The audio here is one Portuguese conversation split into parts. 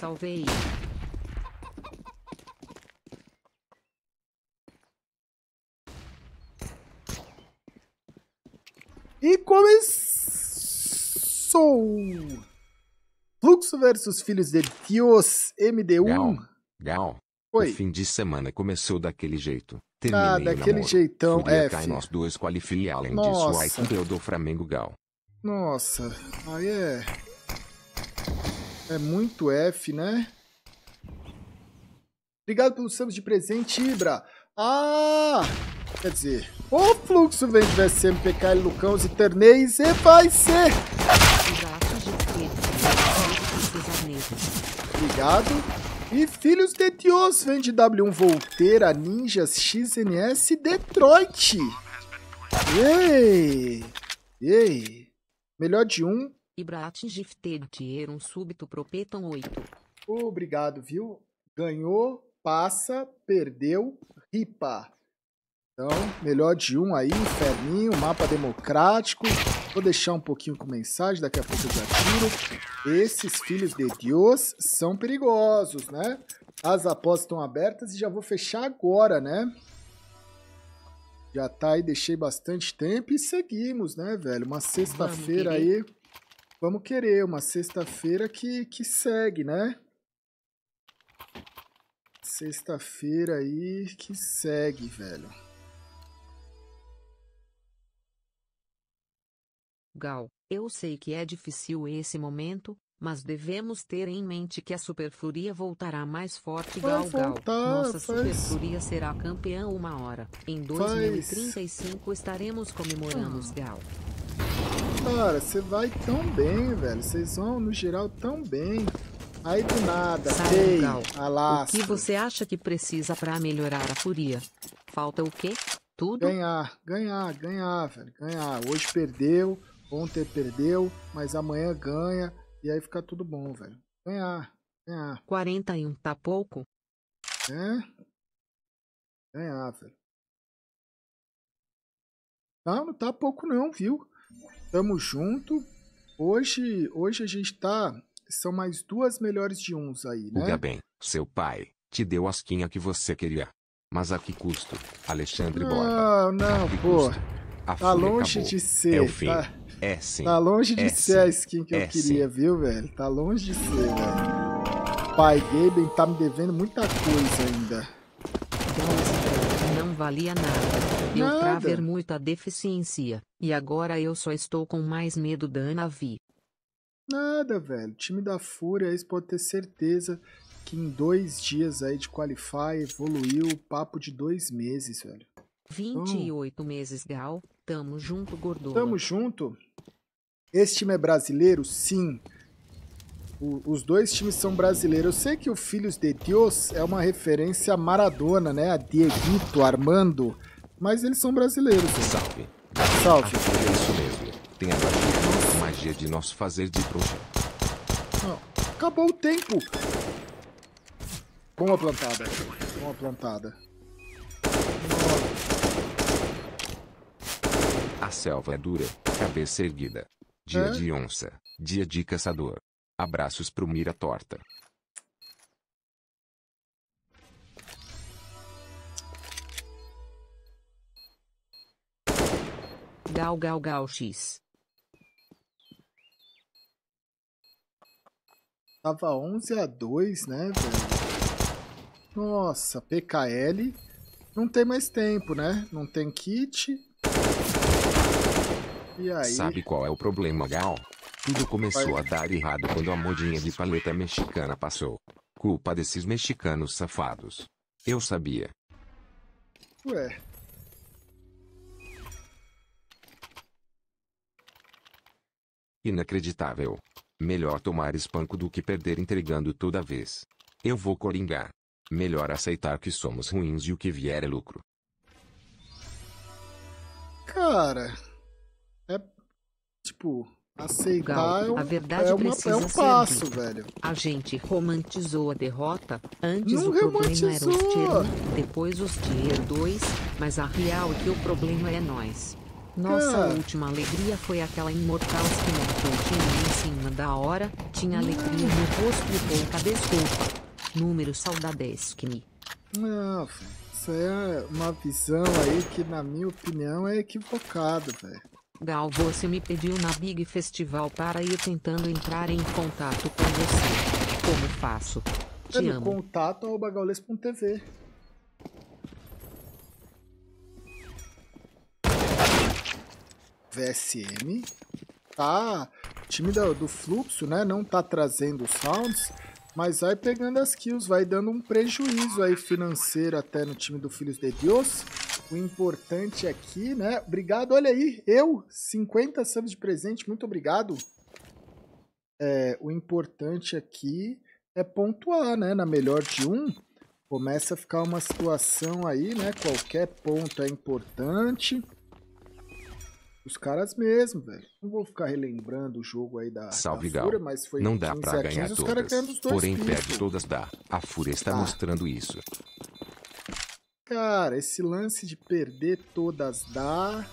salvei. E começou! Fluxo versus Filhos de deus MD1. Gal, gal. O fim de semana começou daquele jeito. Terminei ah, daquele jeitão, é F. Cai nós dois qualifica além disso, aí que deu do Flamengo Gal. Nossa, aí é... É muito F, né? Obrigado pelo subs de presente, Ibra. Ah! Quer dizer, o fluxo vem do SMPK, Lucão e Ternês e vai ser... Obrigado. E Filhos de Dios vem de W1 Volteira, Ninjas, XNS, Detroit. Ei! Ei! Melhor de um, Ibratingifted um súbito propetam 8. Obrigado, viu? Ganhou, passa, perdeu, ripa. Então, melhor de um aí, inferninho, mapa democrático. Vou deixar um pouquinho com mensagem, daqui a pouco eu já tiro. Esses filhos de Deus são perigosos, né? As apostas estão abertas e já vou fechar agora, né? Já tá aí, deixei bastante tempo e seguimos, né, velho? Uma sexta-feira aí. Vamos querer uma sexta-feira que, que segue, né? Sexta-feira aí que segue, velho. Gal, eu sei que é difícil esse momento, mas devemos ter em mente que a superfluria voltará mais forte Gal Gal. Nossa superfluria será campeã uma hora. Em 2035 faz... estaremos comemorando ah. Gal cara, você vai tão bem, velho. Vocês vão, no geral, tão bem. Aí do nada, ei, alasca. O que você acha que precisa para melhorar a fúria? Falta o quê? Tudo? Ganhar, ganhar, ganhar, velho. Ganhar. Hoje perdeu, ontem perdeu, mas amanhã ganha. E aí fica tudo bom, velho. Ganhar, ganhar. 41 tá pouco? É? Ganhar, velho. Não, não tá pouco não, viu? Tamo junto. Hoje, hoje a gente tá. São mais duas melhores de uns aí, né? Diga bem, seu pai te deu a asquinha que você queria. Mas a que custo? Alexandre não, Borba. Não, não, pô. A tá longe acabou. de ser. É o fim. Tá, é sim. Tá longe de é ser sim. a skin que é eu queria, sim. viu, velho? Tá longe de ser, velho. Pai Gaben tá me devendo muita coisa ainda. Então, assim, valia nada. Deu nada. muita deficiência. E agora eu só estou com mais medo da Vi. Nada, velho. Time da Fúria, você pode ter certeza que em dois dias aí de Qualify evoluiu o papo de dois meses, velho. 28 hum. meses, Gal. Tamo junto, gordão. Tamo junto? Esse time é brasileiro? Sim. Sim os dois times são brasileiros. Eu sei que o Filhos de Deus é uma referência a Maradona, né? A Dieguito, Armando. Mas eles são brasileiros. Né? Salve. Salve. Ah, é isso mesmo. Tem a magia, a magia de nós fazer de bruxa. Acabou o tempo. a plantada. a plantada. A selva é dura, cabeça erguida. Dia é? de onça, dia de caçador. Abraços pro Mira Torta. Gal Gal Gal X. Tava 11 a 2, né, velho? Nossa, PKL. Não tem mais tempo, né? Não tem kit. E aí? Sabe qual é o problema, Gal? Tudo começou a dar errado quando a modinha de paleta mexicana passou. Culpa desses mexicanos safados. Eu sabia. Ué. Inacreditável. Melhor tomar espanco do que perder entregando toda vez. Eu vou coringar. Melhor aceitar que somos ruins e o que vier é lucro. Cara. É. Tipo. Aceitar Gal, é a verdade é uma, precisa é um passo, velho. A gente romantizou a derrota. Antes Não o problema era os tier 1, depois os tier 2, mas a real é que o problema é nós. Nossa é. última alegria foi aquela imortal que montou o em cima da hora, tinha alegria no rosto e pouca desculpa. Número que me Não, isso é uma visão aí que, na minha opinião, é equivocado, velho. Gal, você me pediu na Big Festival para ir tentando entrar em contato com você. Como faço? Te Pelo amo. contato ao bagaules.tv. VSM tá o time do, do fluxo, né? Não tá trazendo sounds, mas vai pegando as kills, vai dando um prejuízo aí financeiro até no time do Filhos de Deus. O importante aqui, né? Obrigado, olha aí, eu, 50 subs de presente, muito obrigado. É, o importante aqui é pontuar, né? Na melhor de um, começa a ficar uma situação aí, né? Qualquer ponto é importante. Os caras mesmo, velho. Não vou ficar relembrando o jogo aí da, Salve, da Fúria, mas foi Não dá pra ganhar 15, todas, porém perde todas dá. A Fúria está tá. mostrando isso cara, esse lance de perder todas dá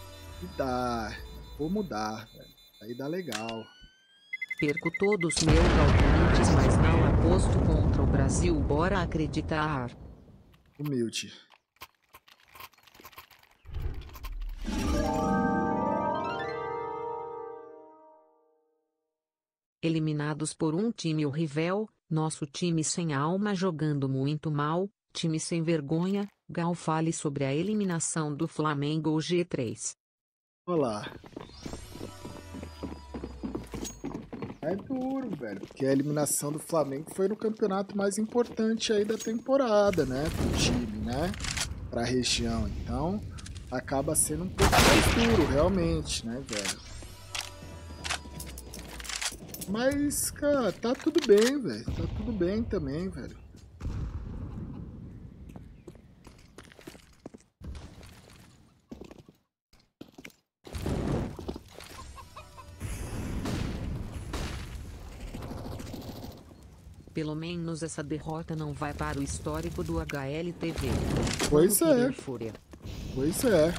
e dá. Vou mudar, velho. Aí dá legal. Perco todos meus talentos, mas não aposto contra o Brasil. Bora acreditar. Humilde. Eliminados por um time o horrível, nosso time sem alma jogando muito mal, time sem vergonha, Gal fale sobre a eliminação do Flamengo G3. Olá. É duro, velho, porque a eliminação do Flamengo foi no campeonato mais importante aí da temporada, né, pro time, né, pra região. Então, acaba sendo um pouco mais duro, realmente, né, velho. Mas, cara, tá tudo bem, velho. Tá tudo bem também, velho. Pelo menos essa derrota não vai para o histórico do HLTV. Pois é. Fúria. Pois é.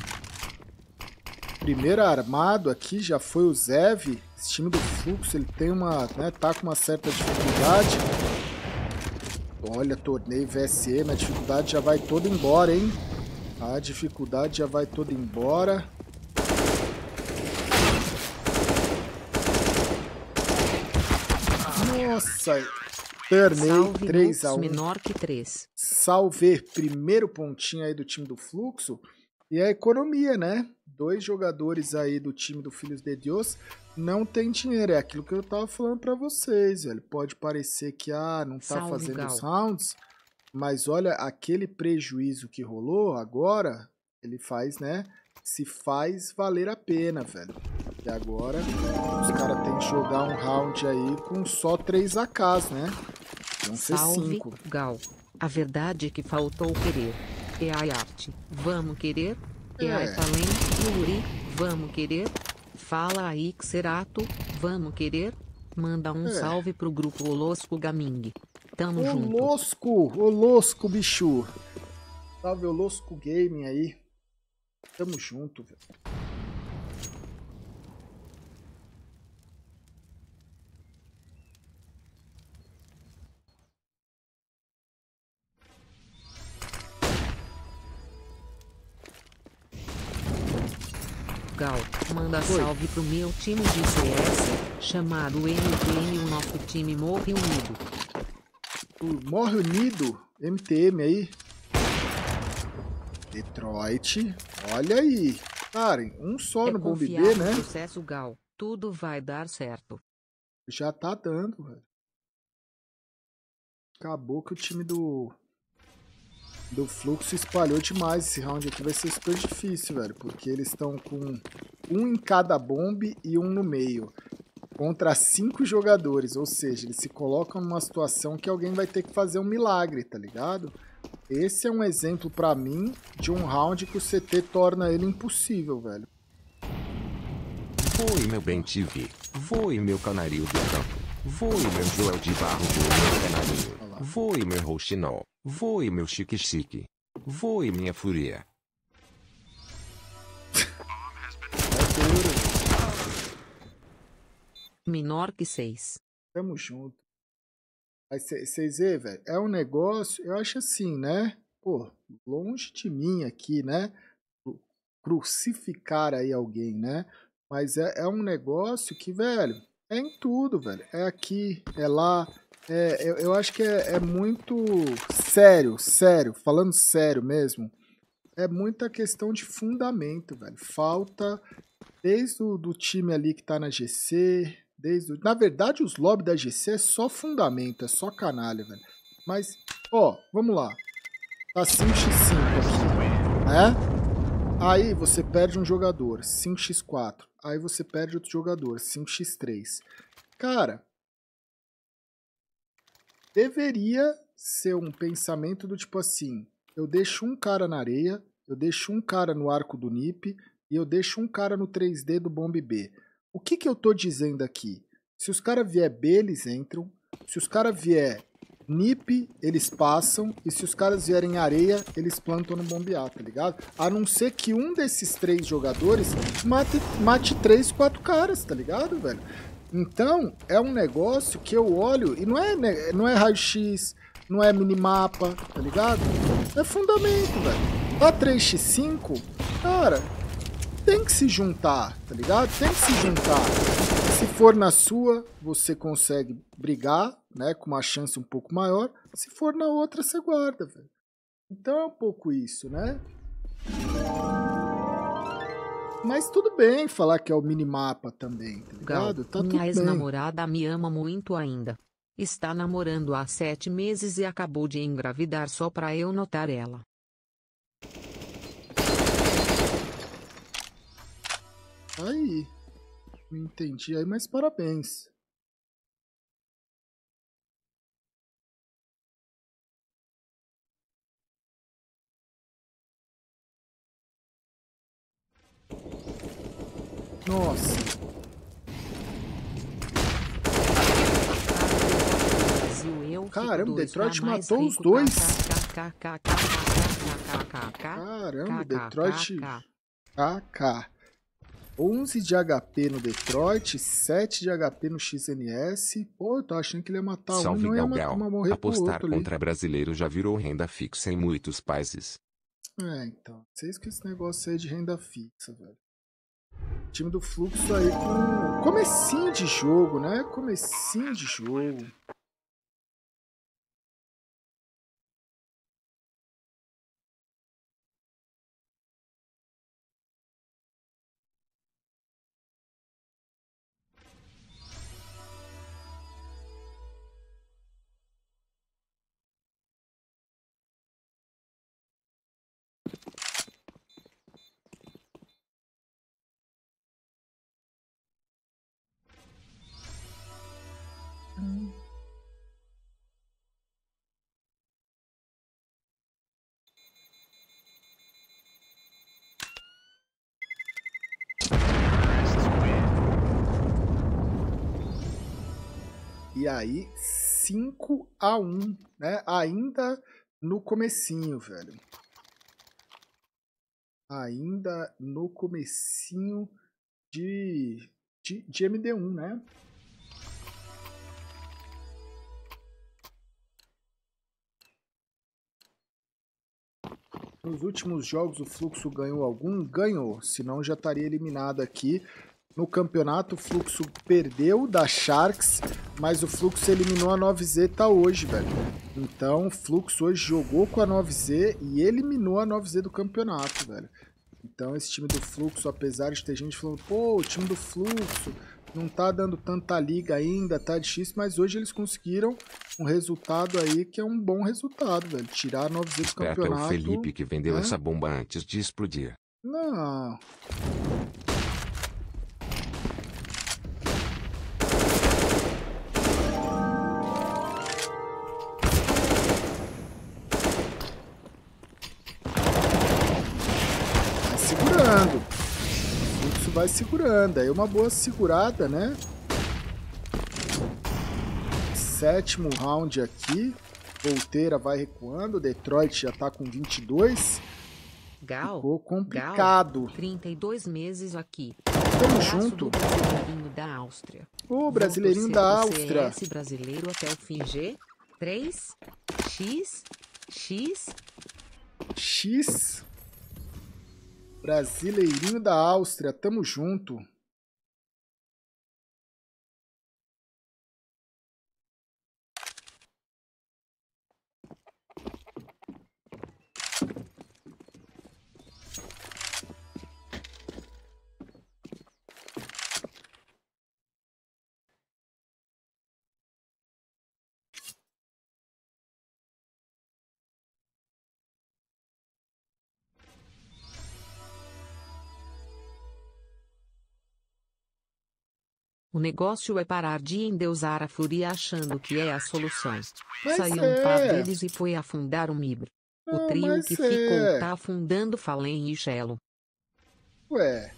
Primeiro armado aqui já foi o Zev. Esse time do Fluxo, ele tem uma, né, tá com uma certa dificuldade. Olha, torneio VSM, a dificuldade já vai toda embora, hein? A dificuldade já vai toda embora. Nossa, Turney 3 a 1. menor que Salver, primeiro pontinho aí do time do Fluxo. E a economia, né? Dois jogadores aí do time do Filhos de Deus não tem dinheiro. É aquilo que eu tava falando para vocês, velho. Pode parecer que, ah, não tá Salve, fazendo os rounds, mas olha, aquele prejuízo que rolou agora, ele faz, né? se faz valer a pena, velho. E agora os caras têm que jogar um round aí com só 3 AKs, né? Vão ser Salve, cinco. Gal. A verdade é que faltou querer. É a arte. Vamos querer? É, é. a talento do Uri. Vamos querer? Fala aí, Xerato. Vamos querer? Manda um é. salve pro grupo Olosco Gaming. Tamo Olosco, junto. Olosco! Olosco, bicho! Salve Olosco Gaming aí. Tamo junto, velho. Gal, manda Oi. salve pro meu time de CS, chamado MTM, o nosso time morre unido. Morre unido? MTM aí? Detroit. Olha aí. Karen, um só é no Bomb B, né? Sucesso, Gal. Tudo vai dar certo. Já tá dando, velho. Acabou que o time do do fluxo espalhou demais. Esse round aqui vai ser super difícil, velho. Porque eles estão com um em cada bombe e um no meio. Contra cinco jogadores. Ou seja, eles se colocam numa situação que alguém vai ter que fazer um milagre, tá ligado? Esse é um exemplo para mim de um round que o CT torna ele impossível, velho. Voe meu bem TV, voe meu canarinho do campo, voe meu Joel de barro, do meu canarinho, voe meu roxinol, voe meu chique chique, voe minha fúria. É Menor que seis. Tamo junto. Mas vocês vê, velho, é um negócio, eu acho assim, né? Pô, longe de mim aqui, né? Crucificar aí alguém, né? Mas é, é um negócio que, velho, é em tudo, velho. É aqui, é lá. É, eu, eu acho que é, é muito sério, sério, falando sério mesmo. É muita questão de fundamento, velho. Falta desde o do time ali que tá na GC, Desde o... Na verdade, os lobbies da GC é só fundamento, é só canalha, velho. Mas, ó, vamos lá. Tá 5x5 aqui, né? Aí você perde um jogador, 5x4. Aí você perde outro jogador, 5x3. Cara, deveria ser um pensamento do tipo assim, eu deixo um cara na areia, eu deixo um cara no arco do NIP e eu deixo um cara no 3D do Bomb B. O que, que eu tô dizendo aqui? Se os caras vier B, eles entram. Se os caras vier NIP, eles passam. E se os caras vierem areia, eles plantam no bombear, tá ligado? A não ser que um desses três jogadores mate, mate três, quatro caras, tá ligado, velho? Então, é um negócio que eu olho, e não é, não é raio-x, não é minimapa, tá ligado? É fundamento, velho. Dá 3x5, cara, tem que se juntar, tá ligado? Tem que se juntar. Se for na sua, você consegue brigar, né? Com uma chance um pouco maior. Se for na outra, você guarda, velho. Então é um pouco isso, né? Mas tudo bem falar que é o minimapa também, tá ligado? Tá minha ex-namorada me ama muito ainda. Está namorando há sete meses e acabou de engravidar só pra eu notar ela. Aí. Não entendi aí, mas parabéns. Nossa. Caramba, Detroit matou os dois. Caramba, Detroit. KK. 11 de HP no Detroit, 7 de HP no XNS. Pô, eu tô achando que ele ia matar Salve, um, não ia matar, uma morrer Apostar contra ali. brasileiro já virou renda fixa em muitos países. É, então. Vocês que esse negócio aí é de renda fixa, velho. O time do Fluxo aí com comecinho de jogo, né? Comecinho de jogo. aí 5 a 1, né? Ainda no comecinho, velho. Ainda no comecinho de, de, de MD1, né? Nos últimos jogos o fluxo ganhou algum? Ganhou, senão já estaria eliminado aqui. No campeonato, o Fluxo perdeu da Sharks, mas o Fluxo eliminou a 9Z tá hoje, velho. Então, o Fluxo hoje jogou com a 9Z e eliminou a 9Z do campeonato, velho. Então, esse time do Fluxo, apesar de ter gente falando, pô, o time do Fluxo não tá dando tanta liga ainda, tá difícil, mas hoje eles conseguiram um resultado aí que é um bom resultado, velho. Tirar a 9Z do campeonato. É o Felipe que vendeu né? essa bomba antes de explodir. Não. vai segurando. Aí uma boa segurada, né? Sétimo round aqui. Volteira vai recuando. Detroit já tá com 22. Gal, Ficou complicado. Gal, 32 meses aqui. Tamo junto. brasileirinho da Áustria. Ô, brasileirinho da Áustria. CS brasileiro até o fim G. 3, X, X. X. Brasileirinho da Áustria, tamo junto. O negócio é parar de endeusar a fúria achando que é a solução. Mas Saiu é. um pá deles e foi afundar o Mibro. O trio que é. ficou tá afundando Falen e Chelo. Ué.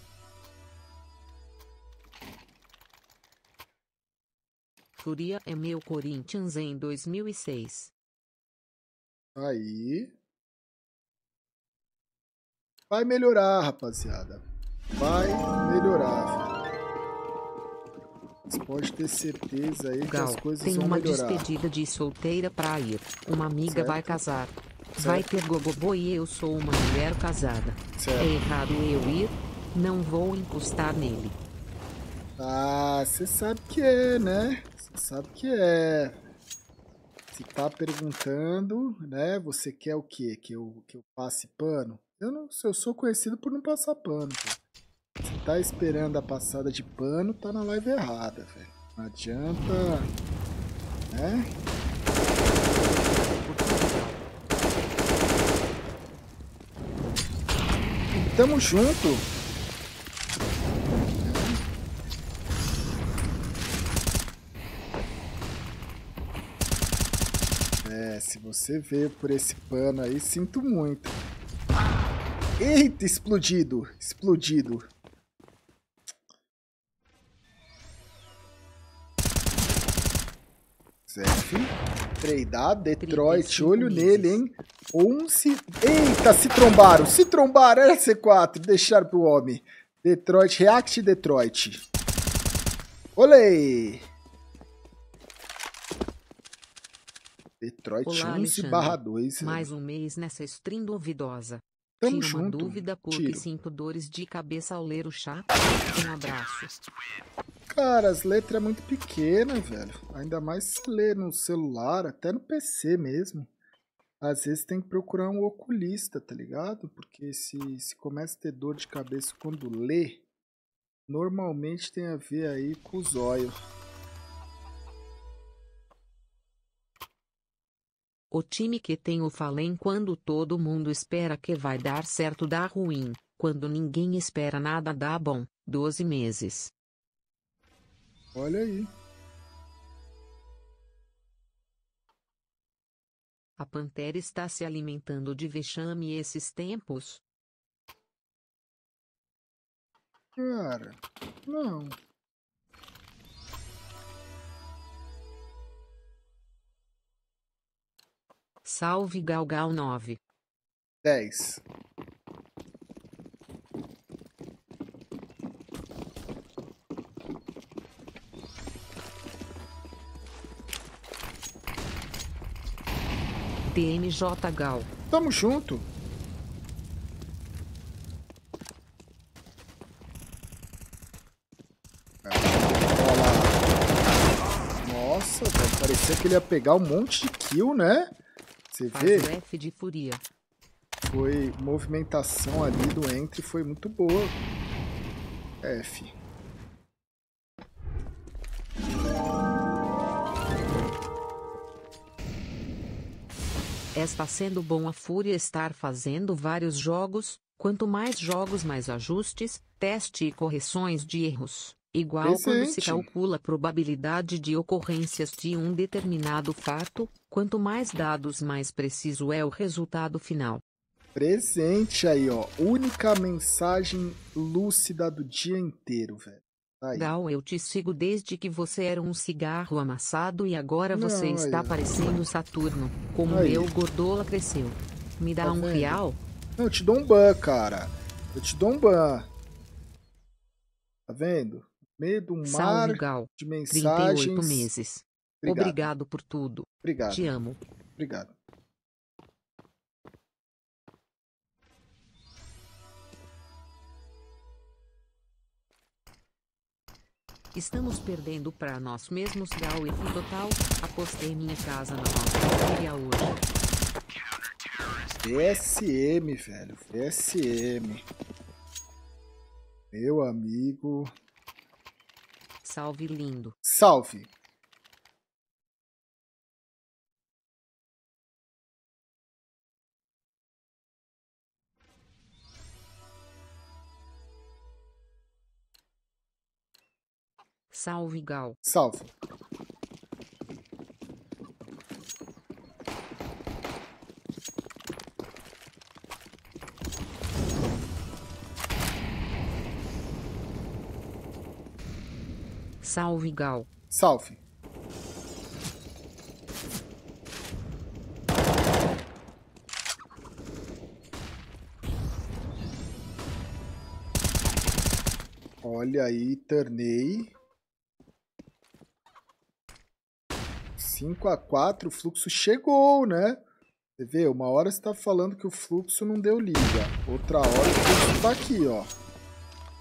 Furia é meu Corinthians em 2006. Aí. Vai melhorar, rapaziada. Vai melhorar, filho pode ter certeza aí Gal, que as coisas tem vão uma melhorar. despedida de solteira pra ir. Uma amiga certo. vai casar. Certo. Vai ter gogobo e eu sou uma mulher casada. Certo. É errado eu ir? Não vou encostar nele. Ah, você sabe que é, né? Você sabe que é. Se tá perguntando, né? Você quer o quê? Que eu, que eu passe pano? Eu não, eu sou conhecido por não passar pano. Pô. Você tá esperando a passada de pano, tá na live errada, velho. Não adianta... Né? tamo junto! É, se você veio por esse pano aí, sinto muito. Eita, explodido, explodido. Peraí, dá Detroit, olho nele, hein? 11. Eita, se trombaram, se trombaram, era C4, deixaram pro homem. Detroit, React Detroit. Olei! Detroit Olá, 11 barra 2. Mais um mês nessa stream duvidosa. Tamo Tiro junto. uma dúvida porque Tiro. sinto dores de cabeça ao ler o chat. Um abraço. Cara, as letras é muito pequena, velho. Ainda mais se ler no celular, até no PC mesmo. Às vezes tem que procurar um oculista, tá ligado? Porque se, se começa a ter dor de cabeça quando lê, normalmente tem a ver aí com o zóio. O time que tem o Fallen quando todo mundo espera que vai dar certo dá ruim, quando ninguém espera nada dá bom, 12 meses. Olha aí. A pantera está se alimentando de vexame esses tempos? Cara, não. Salve Galgal 9. 10. TMJ Gal. Tamo junto. É, Nossa, velho, parecia que ele ia pegar um monte de kill, né? Você vê? F de furia. Foi movimentação ali do entre foi muito boa. F. Está sendo bom a Fúria estar fazendo vários jogos, quanto mais jogos mais ajustes, teste e correções de erros. Igual quando se calcula a probabilidade de ocorrências de um determinado fato, quanto mais dados mais preciso é o resultado final. Presente aí, ó. Única mensagem lúcida do dia inteiro, velho. Aí. Gal, eu te sigo desde que você era um cigarro amassado e agora não, você está aí. parecendo Saturno, como aí. meu gordola cresceu. Me dá tá um vendo? real? Não, eu te dou um ban, cara. Eu te dou um ban. Tá vendo? Medo, um mal, mar de mensagens. 38 meses. Obrigado. Obrigado por tudo. Obrigado. Te amo. Obrigado. Estamos perdendo para nós mesmos Gal e total. Apostei minha casa na nossa família hoje. VSM, velho. VSM. Meu amigo. Salve, lindo. Salve. Salve, Gal. Salve. Salve, Gal. Salve. Olha aí, tornei. 5 a 4 o fluxo chegou, né? Você vê, uma hora você tá falando que o fluxo não deu liga, outra hora o fluxo está aqui, ó.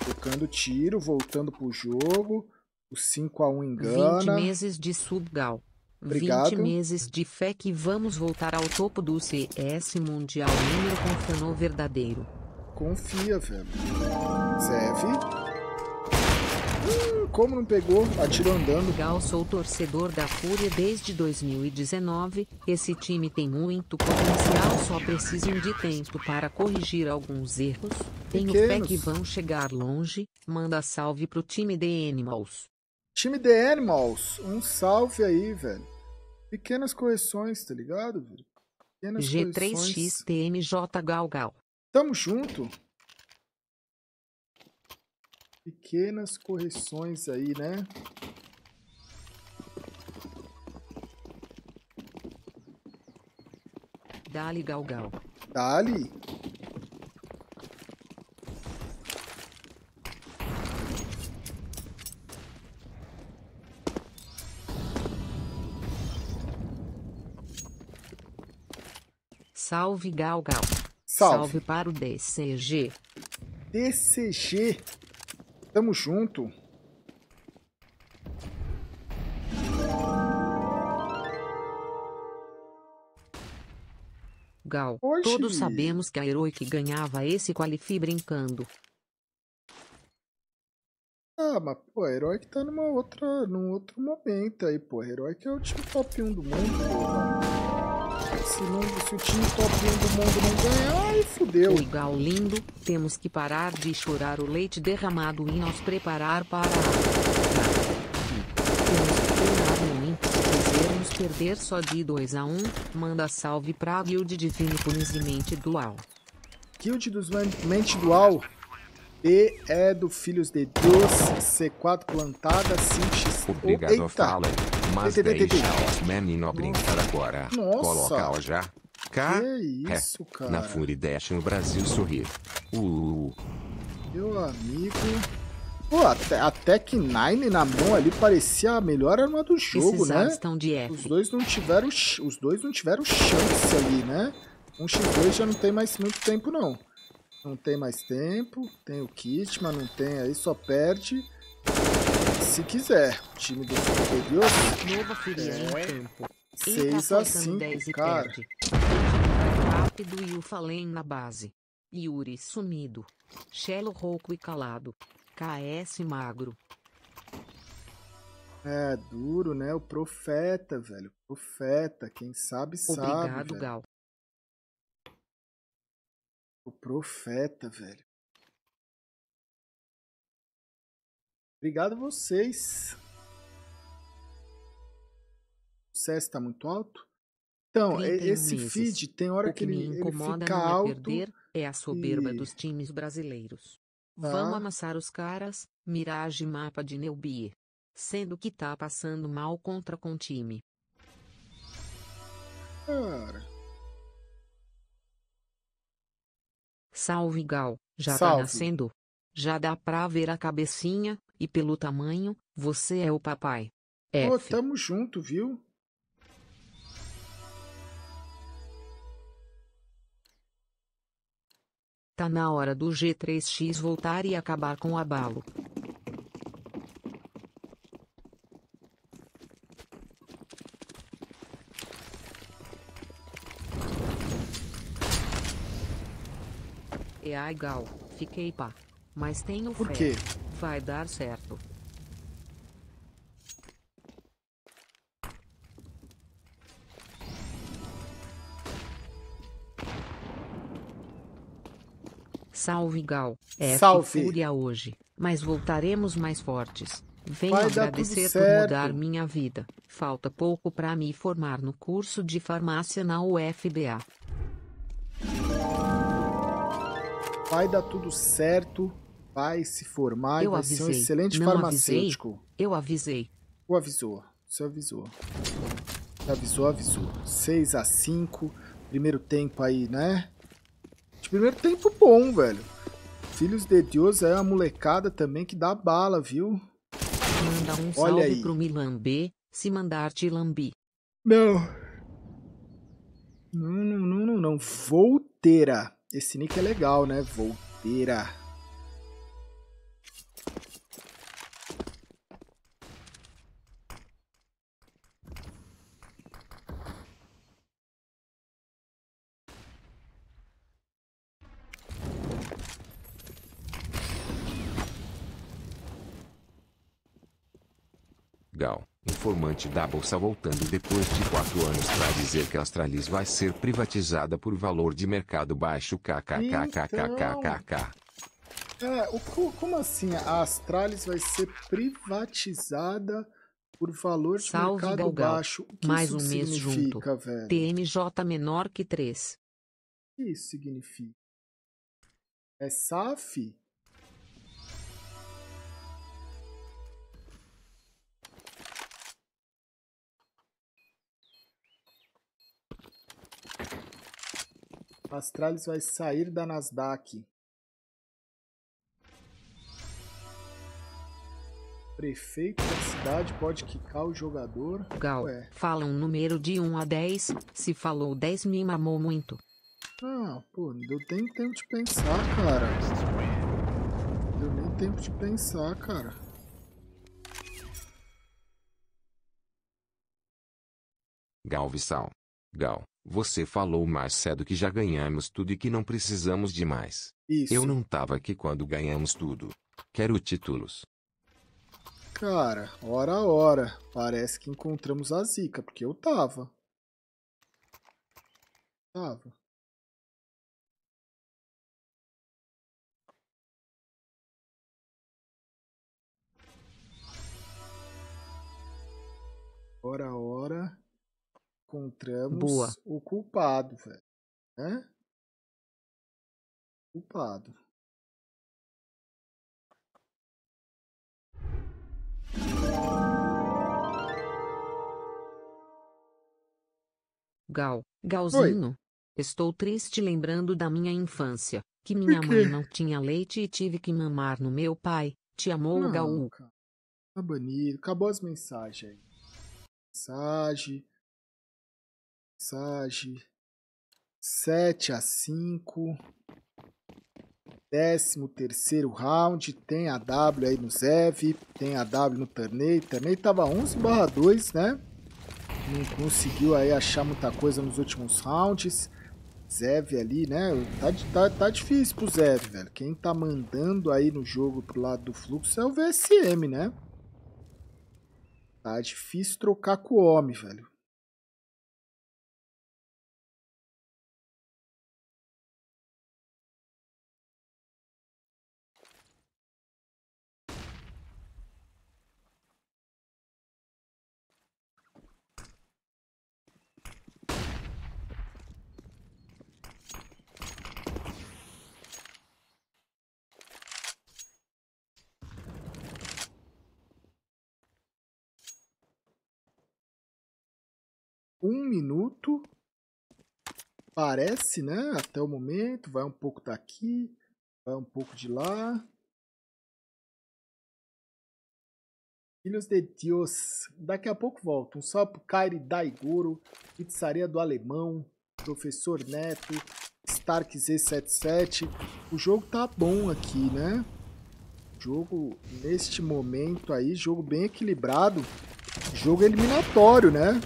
Tocando tiro, voltando pro jogo, o 5 a 1 engana. 20 meses de subgal. Obrigado. 20 meses de fé que vamos voltar ao topo do CS Mundial. Número confirmou verdadeiro. Confia, velho. Zev. Hum, como não pegou? Atirou andando. Gal, sou torcedor da Fúria desde 2019. Esse time tem muito potencial, só precisam de tempo para corrigir alguns erros. Tenho Pequenos. fé que vão chegar longe. Manda salve pro time The Animals. Time The Animals, um salve aí, velho. Pequenas correções, tá ligado, velho? Pequenas G3XTMJ Gal Gal. Tamo junto pequenas correções aí, né? Dali Galgal. Dali. Salve Galgal. Salve. Salve para o DCG. DCG. Tamo junto. Gal, Oxi. todos sabemos que a Heroic ganhava esse qualifi brincando. Ah, mas pô, a Heroic tá numa outra, num outro momento aí, pô. A Heroic é o time top 1 do mundo, pô. Se, não, se o time top do mundo não ganhar, aí fudeu. Legal, lindo. Temos que parar de chorar o leite derramado e nos preparar para Temos que se perder só de 2 a 1 um, manda salve pra guild Divino Punis e Mente Dual. Guild dos Mente Dual. E é do Filhos de Deus, C4 plantada, 5x... Obrigado, Eita. Fala. Mas tem, tem, tem, deixa menino brincar agora. Nossa. Coloca o já. Cá. Que é, isso, cara. Na Fury deixa o Brasil sorrir. Uh, uh, uh. Meu amigo. Pô, até, a Tech Nine na mão ali parecia a melhor arma do jogo, Esses né? Estão de F. Os dois não tiveram, os dois não tiveram chance ali, né? Um x2 já não tem mais muito tempo não. Não tem mais tempo, tem o kit, mas não tem aí, só perde se quiser. O time do superior Novo feriado 6 é a 5, cara. Rápido e o Falen na base. Yuri sumido. Chelo rouco e calado. KS magro. É, duro, né? O profeta, velho. O profeta. Quem sabe, sabe. Obrigado, velho. Gal. O profeta, velho. Obrigado vocês. O CS está muito alto. Então, é, esse meses. feed tem hora o que, que ele, me incomoda ele fica não é Perder, é a soberba e... dos times brasileiros. Ah. Vamos amassar os caras, Mirage mapa de Neubi. Sendo que tá passando mal contra com time. Cara. Salve Gal, já tá Salve. tá nascendo. Já dá pra ver a cabecinha, e pelo tamanho, você é o papai. É. tamo junto, viu? Tá na hora do G3X voltar e acabar com o abalo. E ai gal, fiquei pá. Mas tenho fé. Por quê? vai dar certo. Salve Gal, é Salve. fúria hoje, mas voltaremos mais fortes. Venho agradecer por mudar minha vida. Falta pouco para me formar no curso de farmácia na UFBA. Vai dar tudo certo vai se formar eu e vai avisei. ser um excelente Não farmacêutico. Avisei. Eu avisei. O avisou. Você avisou. Você avisou, avisou. 6 a 5 Primeiro tempo aí, né? De primeiro tempo bom, velho. Filhos de Deus é uma molecada também que dá bala, viu? Manda um Olha salve aí. pro Milan B, se mandar te lambi. Não. Não, não, não, não, não. Volteira. Esse nick é legal, né? Volteira. informante da Bolsa voltando depois de quatro anos para dizer que a Astralis vai ser privatizada por valor de mercado baixo kkkkkkkk. Então, é, como assim a Astralis vai ser privatizada por valor de Salve, mercado Galgal. baixo? que Mais um mês junto. Velho? TMJ menor que 3. O que isso significa? É SAF? Astralis vai sair da Nasdaq. Prefeito da cidade pode quicar o jogador. Gal, Ué. fala um número de 1 a 10. Se falou 10 me mamou muito. Ah, pô, não deu nem tempo de pensar, cara. Não deu nem tempo de pensar, cara. Galvissal. Gal. Você falou mais cedo que já ganhamos tudo e que não precisamos de mais. Isso. Eu não tava aqui quando ganhamos tudo. Quero títulos. Cara, hora a hora. Parece que encontramos a zica, porque eu tava. Tava. Hora a hora encontramos Boa. o culpado, velho. Né? Culpado. Gal, Galzinho, Oi. estou triste lembrando da minha infância, que minha mãe não tinha leite e tive que mamar no meu pai. Te amou, não, Tá banido, acabou as mensagens aí. Mensagem mensagem. 7 a 5. 13 terceiro round, tem a W aí no Zev, tem a W no torneio, também tava 11 barra 2, né? Não conseguiu aí achar muita coisa nos últimos rounds. Zev ali, né? Tá, tá, tá difícil pro Zev, velho. Quem tá mandando aí no jogo pro lado do fluxo é o VSM, né? Tá difícil trocar com o homem, velho. um minuto. Parece, né? Até o momento. Vai um pouco daqui, vai um pouco de lá. Filhos de Deus. Daqui a pouco volto. Um salve pro Kairi Daigoro, Pizzaria do Alemão, Professor Neto, Stark Z77. O jogo tá bom aqui, né? Jogo, neste momento aí, jogo bem equilibrado. Jogo eliminatório, né?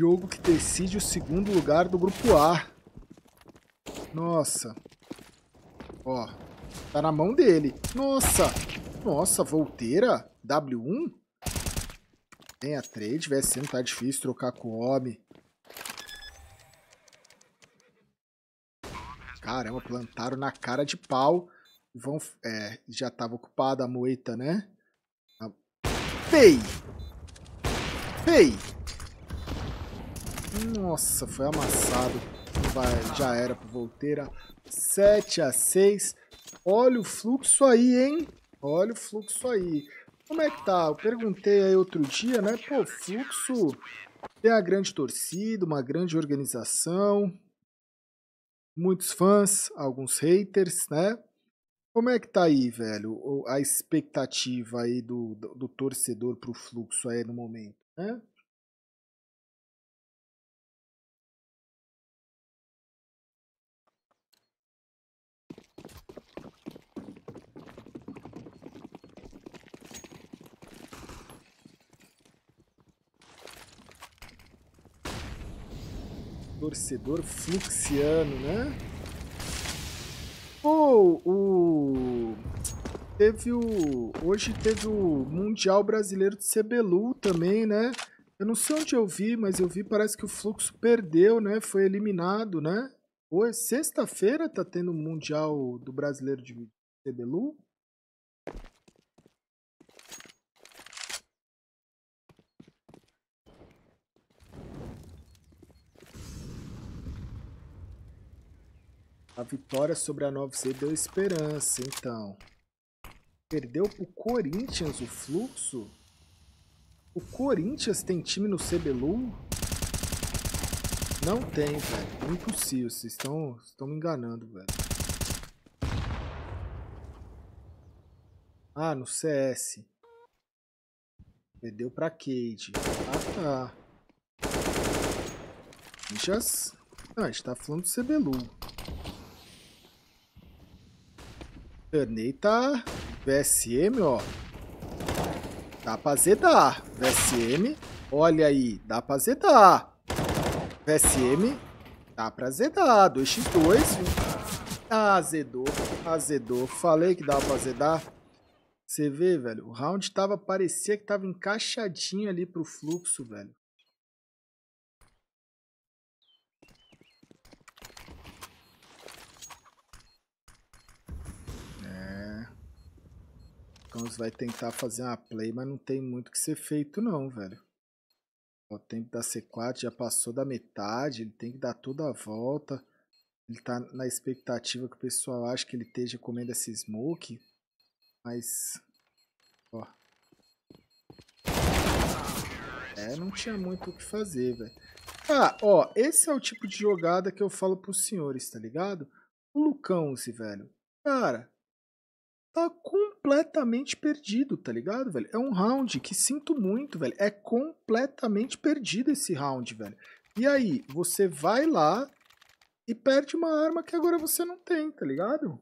Jogo que decide o segundo lugar do grupo A. Nossa. Ó, tá na mão dele. Nossa. Nossa, volteira? W1? Tem a trade, vai sendo, tá difícil trocar com o homem. Caramba, plantaram na cara de pau. Vão, é, já tava ocupada a moita, né? Fei! Fei! Nossa, foi amassado. Vai, já era pro Volteira. 7 a 6. Olha o fluxo aí, hein? Olha o fluxo aí. Como é que tá? Eu perguntei aí outro dia, né? Pô, fluxo tem a grande torcida, uma grande organização, muitos fãs, alguns haters, né? Como é que tá aí, velho, a expectativa aí do, do, do torcedor pro fluxo aí no momento, né? Torcedor fluxiano, né? Pô, o... Teve o... Hoje teve o Mundial Brasileiro de CBLU também, né? Eu não sei onde eu vi, mas eu vi, parece que o Fluxo perdeu, né? Foi eliminado, né? Ou é sexta-feira tá tendo o Mundial do Brasileiro de CBLU? A vitória sobre a 9C deu esperança, então. Perdeu pro Corinthians o fluxo? O Corinthians tem time no CBLU? Não tem, velho. Impossível. Vocês estão, estão me enganando, velho. Ah, no CS. Perdeu pra Cade. Ah, tá. Ninjas... Não, a gente tá falando do CBLU. Danei tá... VSM, ó. Dá pra zedar. VSM. Olha aí, dá pra zedar. VSM. Dá pra zedar. 2x2. Ah, azedou. Azedou. Falei que dava pra zedar. Você vê, velho. O round tava... Parecia que tava encaixadinho ali pro fluxo, velho. Camus vai tentar fazer uma play, mas não tem muito que ser feito não, velho. O tempo da C4 já passou da metade, ele tem que dar toda a volta. Ele tá na expectativa que o pessoal acha que ele esteja comendo esse smoke. Mas... Ó. É, não tinha muito o que fazer, velho. Ah, ó, esse é o tipo de jogada que eu falo pros senhores, tá ligado? O Lucão, velho. Cara, tá completamente perdido, tá ligado, velho? É um round que sinto muito, velho. É completamente perdido esse round, velho. E aí, você vai lá e perde uma arma que agora você não tem, tá ligado?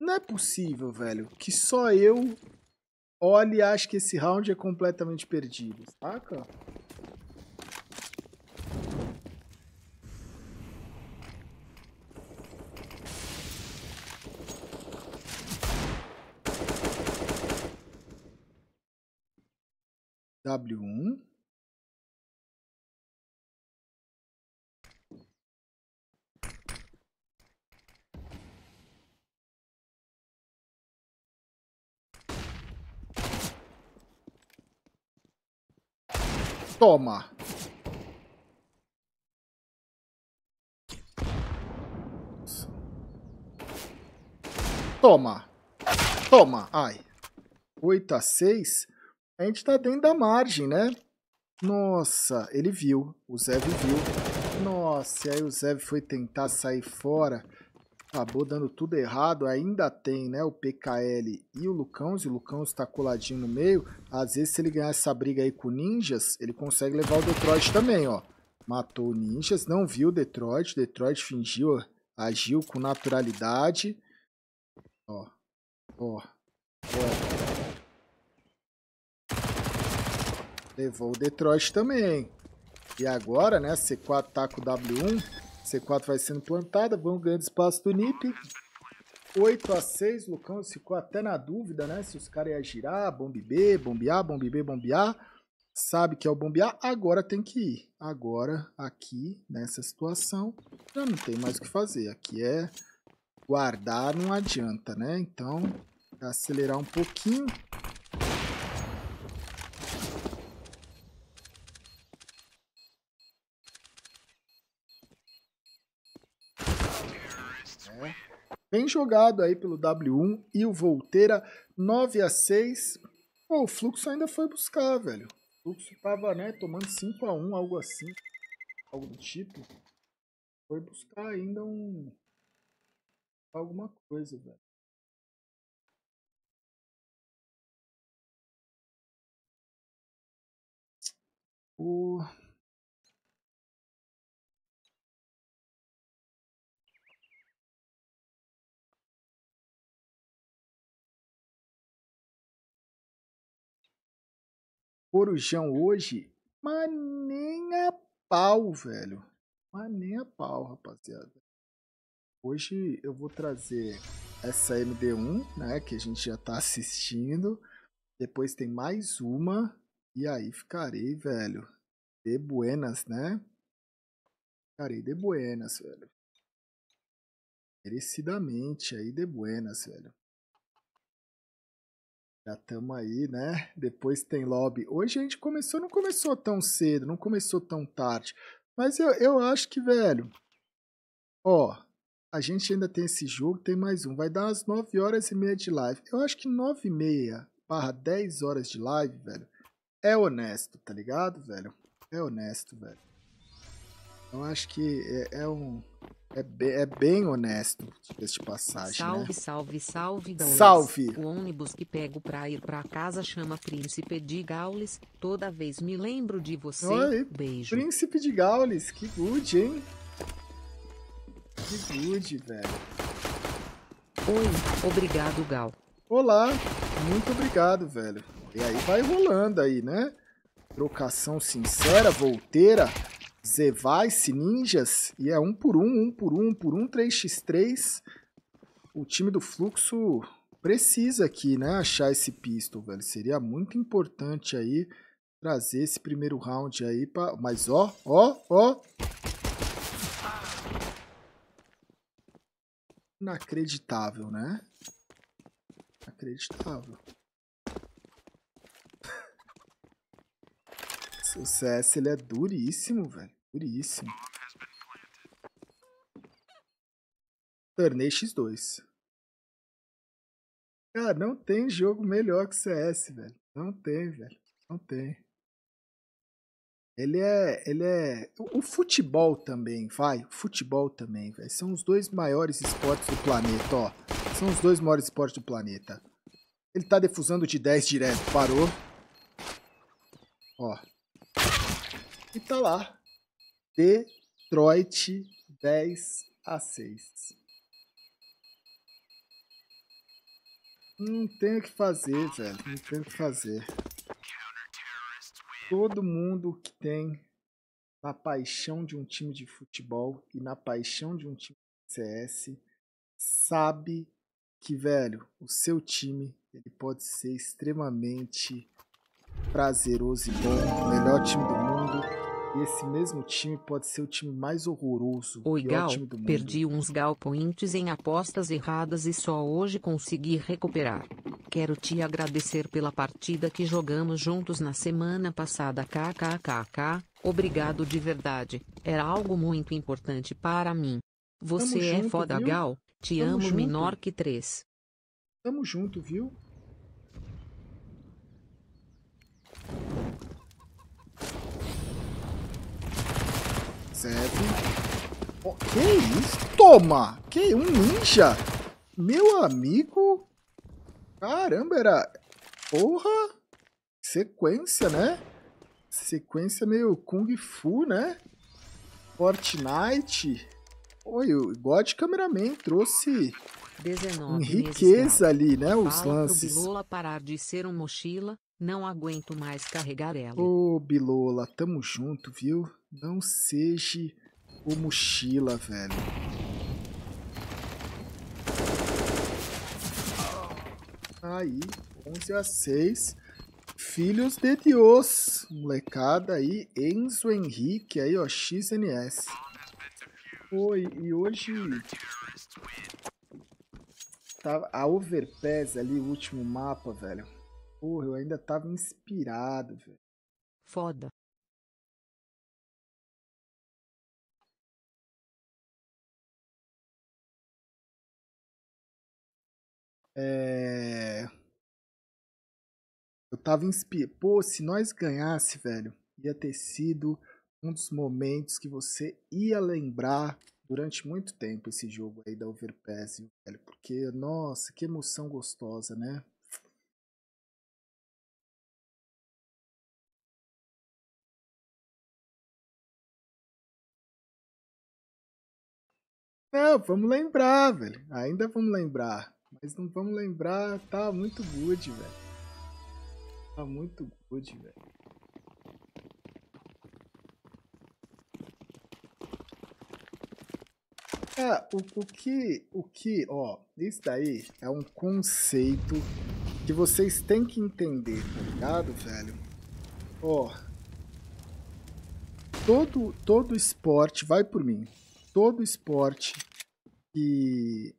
Não é possível, velho, que só eu olhe e ache que esse round é completamente perdido, saca? W1. Toma! Toma! Toma! Ai! 8 a 6? A gente tá dentro da margem, né? Nossa, ele viu. O Zev viu. Nossa, e aí o Zev foi tentar sair fora. Acabou dando tudo errado. Ainda tem, né? O PKL e o Lucão. E o Lucão está coladinho no meio. Às vezes, se ele ganhar essa briga aí com ninjas, ele consegue levar o Detroit também, ó. Matou o ninjas. Não viu o Detroit. O Detroit fingiu, agiu com naturalidade. Ó, ó, ó. Levou o Detroit também. E agora, né, C4 tá com o W1. C4 vai sendo plantada, vão ganhando espaço do NIP. 8 a 6 Lucão ficou até na dúvida, né? Se os caras iam girar, bombe B, bombear, bombe B, bombear. Sabe que é o bombear, agora tem que ir. Agora, aqui, nessa situação, já não tem mais o que fazer. Aqui é guardar, não adianta, né? Então, acelerar um pouquinho. É. Bem jogado aí pelo W1 e o Volteira 9 a 6 Pô, o Fluxo ainda foi buscar, velho. O Fluxo tava, né, tomando 5 x 1 algo assim. Algo do tipo. Foi buscar ainda um... Alguma coisa, velho. O... Corujão hoje, mas nem a pau, velho. Mas nem a pau, rapaziada. Hoje eu vou trazer essa MD1, né, que a gente já tá assistindo. Depois tem mais uma. E aí ficarei, velho, de buenas, né? Ficarei de buenas, velho. Merecidamente aí de buenas, velho. Já estamos aí, né? Depois tem lobby. Hoje a gente começou, não começou tão cedo, não começou tão tarde. Mas eu, eu acho que, velho, ó, a gente ainda tem esse jogo, tem mais um. Vai dar umas 9 horas e meia de live. Eu acho que 9 e meia barra 10 horas de live, velho, é honesto, tá ligado, velho? É honesto, velho. Eu acho que é, é um, é, be, é bem honesto este passagem. Salve, né? salve, salve, Gaules. Salve! O ônibus que pego pra ir pra casa chama Príncipe de Gaules. Toda vez me lembro de você. Oi, Beijo. Príncipe de Gaules, que good, hein? Que good, velho. Oi, obrigado, Gal. Olá, muito obrigado, velho. E aí vai rolando aí, né? Trocação sincera, volteira. Zevice, Ninjas, e é um por um, um por um, um por um, 3x3. O time do Fluxo precisa aqui, né, achar esse pistol, velho. Seria muito importante aí trazer esse primeiro round aí para, mas ó, ó, ó. Inacreditável, né? Inacreditável. O CS ele é duríssimo, velho. Puríssimo. Tornei X2. Cara, não tem jogo melhor que CS, velho. Não tem, velho. Não tem. Ele é. Ele é. O, o futebol também, vai. O futebol também, velho. São os dois maiores esportes do planeta, ó. São os dois maiores esportes do planeta. Ele tá defusando de 10 direto. Parou. Ó. E tá lá. Detroit 10 a 6. Não tem o que fazer, velho. Não tem o que fazer. Todo mundo que tem na paixão de um time de futebol e na paixão de um time de CS sabe que, velho, o seu time ele pode ser extremamente prazeroso e bom, o melhor time do mundo esse mesmo time pode ser o time mais horroroso. Oi, Gal, perdi uns Gal Points em apostas erradas e só hoje consegui recuperar. Quero te agradecer pela partida que jogamos juntos na semana passada. KKKK, obrigado de verdade. Era algo muito importante para mim. Você Tamo é junto, foda, viu? Gal. Te Tamo amo junto. menor que três. Tamo junto, viu? Certo. Oh, que isso? Toma! Que um ninja? Meu amigo. Caramba, era... Porra. Sequência, né? Sequência meio Kung Fu, né? Fortnite. Oi, o God Cameraman trouxe 19 em riqueza ali, né, os Fala lances. Pro parar de ser um mochila não aguento mais carregar ela. Ô, Bilola, tamo junto, viu? Não seja o mochila, velho. Aí, 11 a 6. Filhos de Deus, molecada aí, Enzo Henrique aí, ó, XNS. Oi, e hoje tava tá a Overpass ali, o último mapa, velho. Porra, eu ainda tava inspirado, velho. Foda. É... Eu tava inspirado. Pô, se nós ganhasse, velho, ia ter sido um dos momentos que você ia lembrar durante muito tempo esse jogo aí da Overpass, velho. Porque, nossa, que emoção gostosa, né? Não, vamos lembrar, velho. Ainda vamos lembrar. Mas não vamos lembrar. Tá muito good, velho. Tá muito good, velho. É, o, o que, o que, ó, isso daí é um conceito que vocês têm que entender, tá ligado, velho? Ó, todo, todo esporte, vai por mim, todo esporte que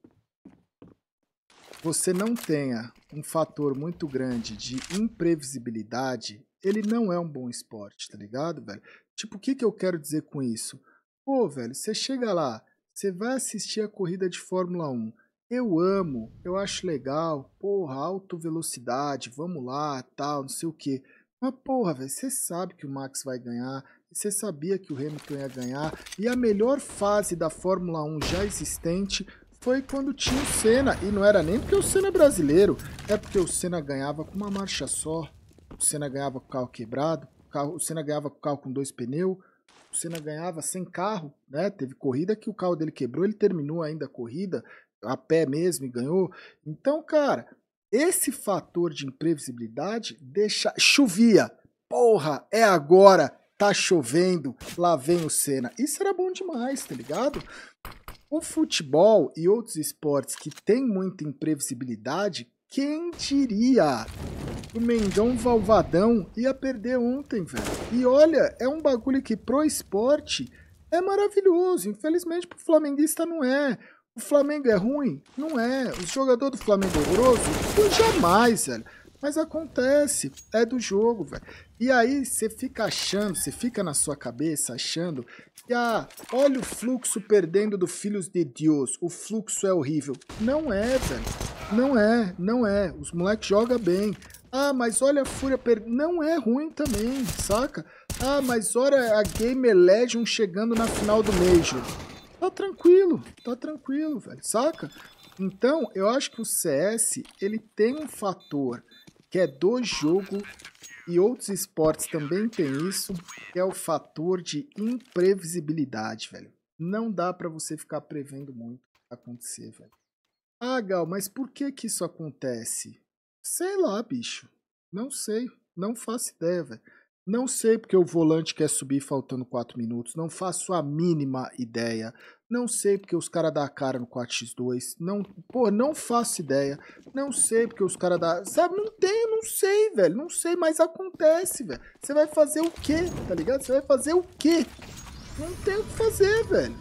você não tenha um fator muito grande de imprevisibilidade, ele não é um bom esporte, tá ligado, velho? Tipo, o que, que eu quero dizer com isso? Pô, velho, você chega lá, você vai assistir a corrida de Fórmula 1. Eu amo, eu acho legal, porra, alta velocidade, vamos lá, tal, não sei o quê. Mas, porra, velho, você sabe que o Max vai ganhar, você sabia que o Hamilton ia ganhar. E a melhor fase da Fórmula 1 já existente foi quando tinha o Senna. E não era nem porque o Senna é brasileiro, é porque o Senna ganhava com uma marcha só. O Senna ganhava com o carro quebrado, o, carro, o Senna ganhava com o carro com dois pneus, o Senna ganhava sem carro, né? Teve corrida que o carro dele quebrou, ele terminou ainda a corrida a pé mesmo e ganhou. Então, cara, esse fator de imprevisibilidade deixa chovia. Porra, é agora tá chovendo, lá vem o Senna. Isso era bom demais, tá ligado? O futebol e outros esportes que tem muita imprevisibilidade, quem diria? O Mengão Valvadão ia perder ontem, velho. E olha, é um bagulho que pro esporte é maravilhoso. Infelizmente pro flamenguista não é. O Flamengo é ruim? Não é. O jogador do Flamengo é grosso? Jamais, velho. Mas acontece, é do jogo, velho. E aí você fica achando, você fica na sua cabeça achando que, ah, olha o fluxo perdendo do Filhos de Deus, o fluxo é horrível. Não é, velho. Não é, não é. Os moleques jogam bem. Ah, mas olha a Fúria perdendo. Não é ruim também, saca? Ah, mas olha a Gamer Legion chegando na final do Major. Tá tranquilo, tá tranquilo, velho, saca? Então, eu acho que o CS, ele tem um fator que é do jogo e outros esportes também tem isso, que é o fator de imprevisibilidade, velho. Não dá para você ficar prevendo muito acontecer, velho. Ah, Gal, mas por que que isso acontece? Sei lá, bicho. Não sei, não faço ideia, velho. Não sei porque o volante quer subir faltando 4 minutos, não faço a mínima ideia. Não sei porque os caras dão a cara no 4x2. Não, pô, não faço ideia. Não sei porque os caras dão. Sabe, não tem, não sei, velho. Não sei, mas acontece, velho. Você vai fazer o quê, tá ligado? Você vai fazer o quê? Não tem o que fazer, velho.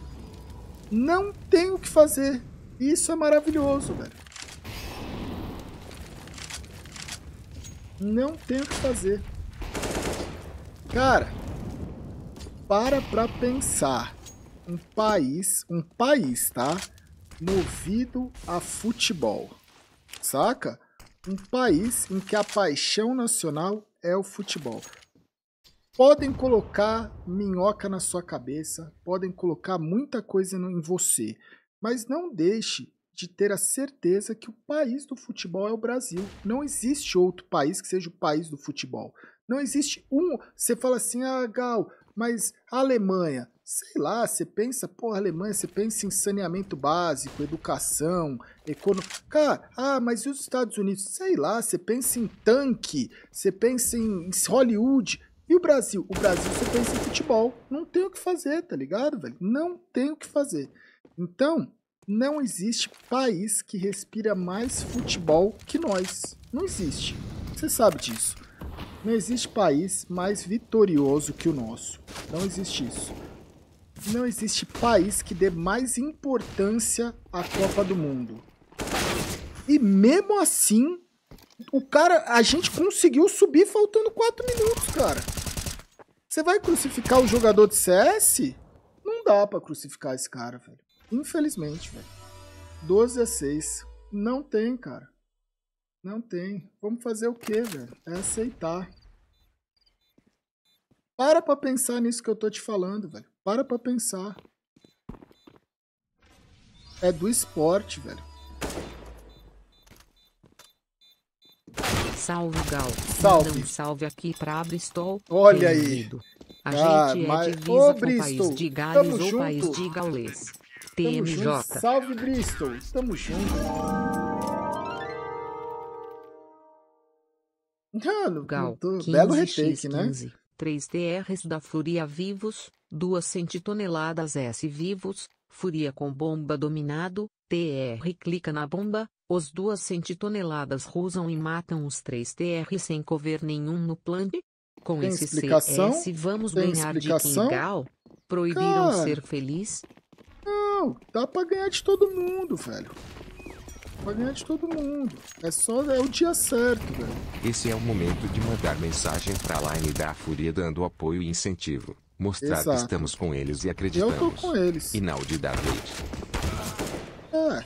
Não tem o que fazer. Isso é maravilhoso, velho. Não tem o que fazer. Cara, para pra pensar um país, um país, tá? Movido a futebol, saca? Um país em que a paixão nacional é o futebol. Podem colocar minhoca na sua cabeça, podem colocar muita coisa em você, mas não deixe de ter a certeza que o país do futebol é o Brasil. Não existe outro país que seja o país do futebol. Não existe um. Você fala assim, ah, Gal, mas a Alemanha sei lá, você pensa, porra, Alemanha, você pensa em saneamento básico, educação, economia. Cara, ah, mas e os Estados Unidos? Sei lá, você pensa em tanque, você pensa em Hollywood. E o Brasil? O Brasil você pensa em futebol. Não tem o que fazer, tá ligado, velho? Não tem o que fazer. Então, não existe país que respira mais futebol que nós. Não existe. Você sabe disso. Não existe país mais vitorioso que o nosso. Não existe isso. Não existe país que dê mais importância à Copa do Mundo. E mesmo assim, o cara, a gente conseguiu subir faltando 4 minutos, cara. Você vai crucificar o jogador de CS? Não dá para crucificar esse cara, velho. Infelizmente, velho. 12 a 6. Não tem, cara. Não tem. Vamos fazer o quê, velho? É aceitar. Para pra pensar nisso que eu tô te falando, velho. Para pra pensar. É do esporte, velho. Salve, Gal. Salve. Um salve aqui pra Bristol. Olha aí. A ah, gente é mas... divisa Ô, Bristol. de Gales Tamo ou junto. país de Gaulês. TMJ. Salve, Bristol. Tamo junto. Mano, Gal, tô... 15, belo retake, 15. né? 3 TRs da Fúria Vivos, 2 centitoneladas S Vivos, Fúria com bomba dominado, TR clica na bomba, os 2 centitoneladas rusam e matam os 3 TR sem cover nenhum no plant. Com tem esse explicação? CS vamos tem ganhar explicação? de Kingal? Proibiram Cara, ser feliz? Não, dá pra ganhar de todo mundo, velho. Vai ganhar é de todo mundo. É só é o dia certo, velho. Esse é o momento de mandar mensagem pra Line da Fúria dando apoio e incentivo. Mostrar Exato. que estamos com eles e acreditamos. Eu tô com eles. Inaudivelmente. É.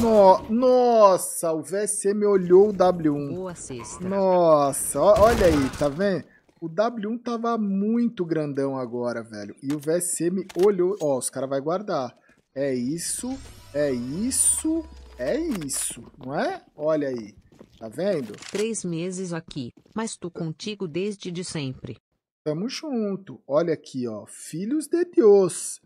No, nossa, o VSM olhou o W1. Boa sexta. Nossa, olha aí, tá vendo? O W1 tava muito grandão agora, velho. E o VSM olhou. Ó, os caras vão guardar. É isso. É isso, é isso, não é? Olha aí, tá vendo? Três meses aqui, mas tu contigo desde de sempre. Tamo junto. Olha aqui, ó. Filhos de Deus.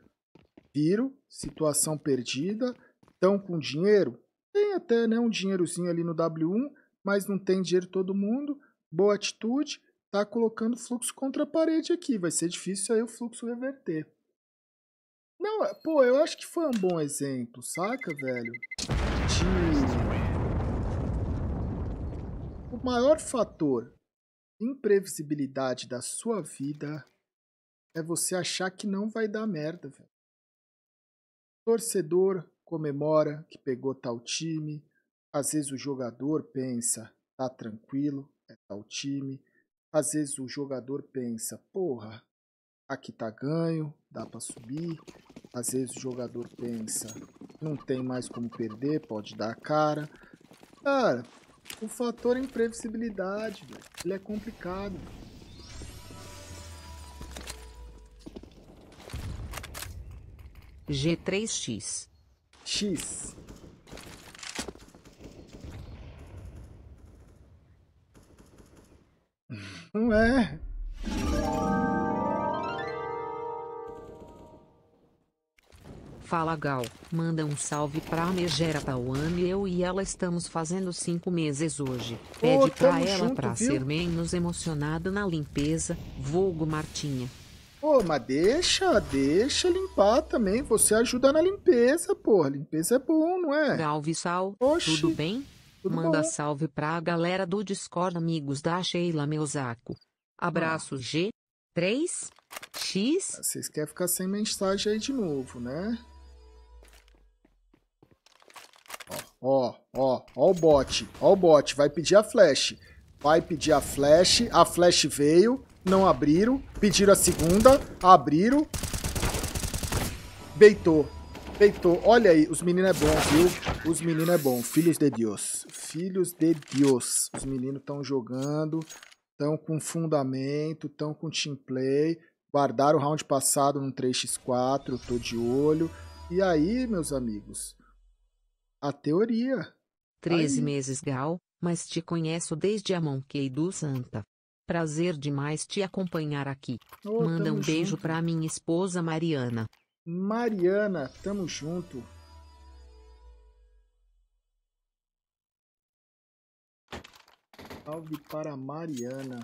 Viram? Situação perdida. Estão com dinheiro? Tem até né, um dinheirozinho ali no W1, mas não tem dinheiro todo mundo. Boa atitude. Tá colocando fluxo contra a parede aqui. Vai ser difícil aí o fluxo reverter. Não, é, pô, eu acho que foi um bom exemplo, saca, velho? De... O maior fator imprevisibilidade da sua vida é você achar que não vai dar merda, velho. Torcedor comemora que pegou tal time. Às vezes o jogador pensa, tá tranquilo, é tal time. Às vezes o jogador pensa, porra, aqui tá ganho, dá para subir. Às vezes o jogador pensa, não tem mais como perder, pode dar a cara. Cara, o fator é imprevisibilidade, ele é complicado. G3X X Não é Fala Gal, manda um salve pra Megera Tawane eu e ela estamos fazendo cinco meses hoje. Pede oh, pra ela junto, pra viu? ser menos emocionada na limpeza, vulgo Martinha. Pô, oh, mas deixa, deixa limpar também. Você ajuda na limpeza, pô. Limpeza é bom, não é? Galvi Sal, Oxi, tudo bem? Tudo manda bom. salve pra galera do Discord, amigos da Sheila Meusaco. Abraço, ah. G. 3 X. Vocês querem ficar sem mensagem aí de novo, né? Ó, ó, ó o bot, ó o bot, vai pedir a flash. Vai pedir a flash, a flash veio, não abriram, pediram a segunda, abriram. Beitou, beitou. Olha aí, os meninos é bom, viu? Os meninos é bom, filhos de Deus. Filhos de Deus. Os meninos estão jogando, estão com fundamento, estão com team play. Guardaram o round passado num 3x4, tô de olho. E aí, meus amigos... A teoria. Treze Aí. meses Gal, mas te conheço desde a Monkey do Santa. Prazer demais te acompanhar aqui. Oh, Manda um beijo junto. pra minha esposa Mariana. Mariana, tamo junto. Salve para Mariana.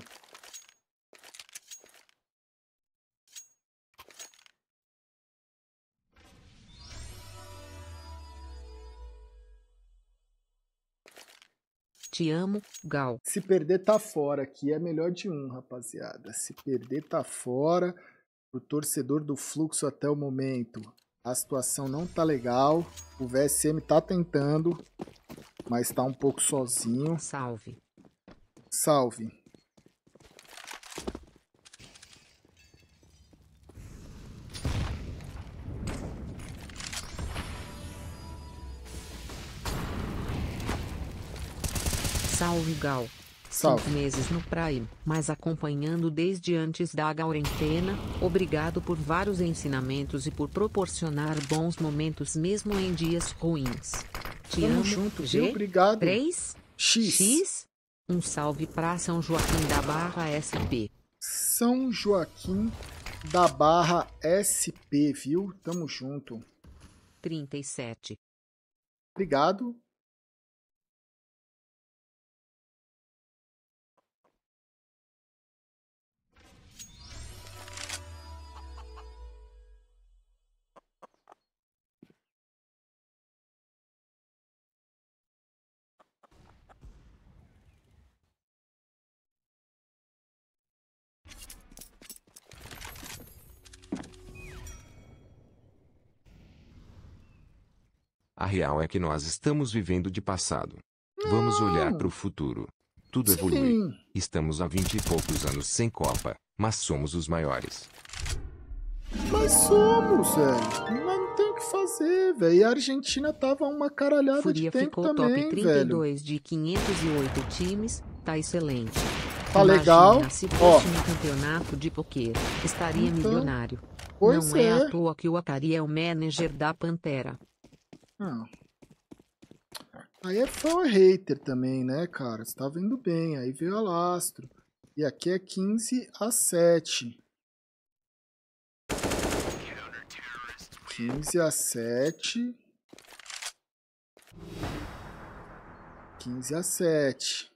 Te amo, Gal. Se perder tá fora, que é melhor de um, rapaziada. Se perder tá fora. Pro torcedor do fluxo até o momento. A situação não tá legal. O VSM tá tentando, mas tá um pouco sozinho. Salve. Salve. Salve Gal. Salve. Cinco meses no Prime, mas acompanhando desde antes da quarentena. Obrigado por vários ensinamentos e por proporcionar bons momentos mesmo em dias ruins. Te Tamo amo junto, G. Obrigado. 3 X. X. Um salve para São Joaquim da Barra SP. São Joaquim da Barra SP, viu? Tamo junto. 37. Obrigado real é que nós estamos vivendo de passado. Não. Vamos olhar para o futuro. Tudo Sim. evolui. Estamos há vinte e poucos anos sem Copa, mas somos os maiores. Mas somos, velho. Mas não tem o que fazer, velho. E a Argentina tava uma caralhada Fúria de tempo ficou também, top 32 velho. de 508 times, tá excelente. Tá Imagina, legal. Se fosse Ó. um campeonato de poker, estaria então, milionário. Pois não é. é à toa que o Atari é o manager da Pantera. Não. Ah. Aí é o hater também, né, cara? Você tá vendo bem. Aí veio Alastro. E aqui é 15 a 7. 15 a 7. 15 a 7.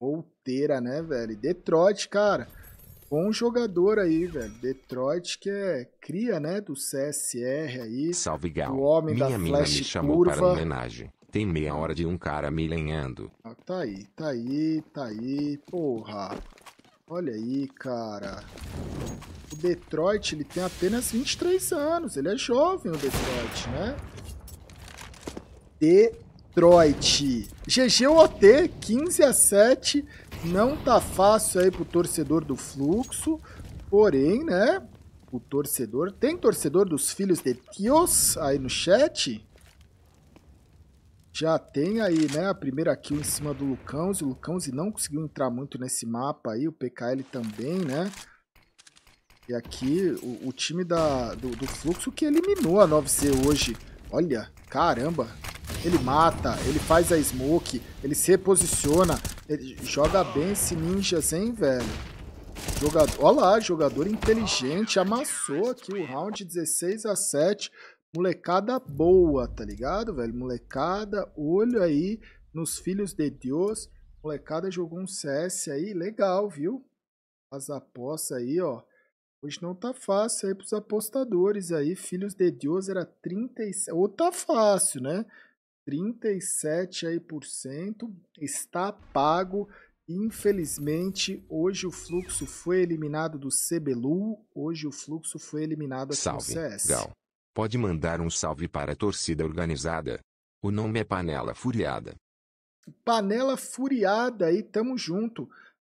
Volteira, né, velho? Detroit, cara. Bom jogador aí, velho. Detroit, que é cria, né, do CSR aí. Salve, Gal. O homem Minha da mina Flash me chamou curva. para homenagem. Tem meia hora de um cara me lenhando. Ah, tá aí, tá aí, tá aí. Porra. Olha aí, cara. O Detroit, ele tem apenas 23 anos. Ele é jovem, o Detroit, né? Detroit. GG OT, 15 a 7. Não tá fácil aí pro torcedor do Fluxo, porém, né? O torcedor... Tem torcedor dos filhos de Tios aí no chat? Já tem aí, né, a primeira kill em cima do Lucãozi. O Lucãozi não conseguiu entrar muito nesse mapa aí, o PKL também, né? E aqui o, o time da, do, do Fluxo que eliminou a 9C hoje. Olha, caramba, ele mata, ele faz a smoke, ele se reposiciona. Ele joga bem esse ninjas, hein, velho? Jogador, olha lá, jogador inteligente, amassou aqui o round 16 a 7. Molecada boa, tá ligado, velho? Molecada, olho aí nos filhos de Deus. Molecada jogou um CS aí, legal, viu? As apostas aí, ó. Hoje não tá fácil aí pros apostadores aí, filhos de Deus era 37. Ou tá fácil, né? 37 aí por cento está pago. Infelizmente, hoje o fluxo foi eliminado do CBLU, hoje o fluxo foi eliminado aqui salve, no CS. Gal. Pode mandar um salve para a torcida organizada. O nome é Panela Furiada. Panela Furiada aí, tamo junto.